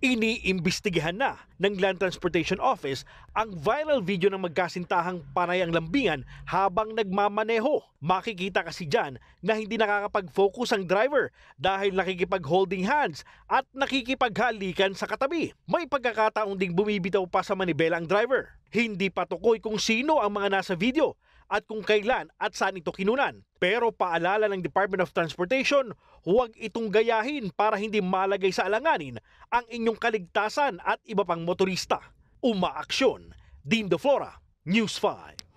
Iniimbestigahan na ng Land Transportation Office ang viral video ng magkasintahang panay ang lambingan habang nagmamaneho. Makikita kasi dyan na hindi nakakapag-focus ang driver dahil nakikipag-holding hands at nakikipaghalikan sa katabi. May pagkakataong ding bumibitaw pa sa manibela ang driver. Hindi patukoy kung sino ang mga nasa video at kung kailan at saan ito kinunan. Pero paalala ng Department of Transportation, huwag itong gayahin para hindi malagay sa alanganin ang inyong kaligtasan at iba pang motorista. Umaaksyon. Dean De Flora, News 5.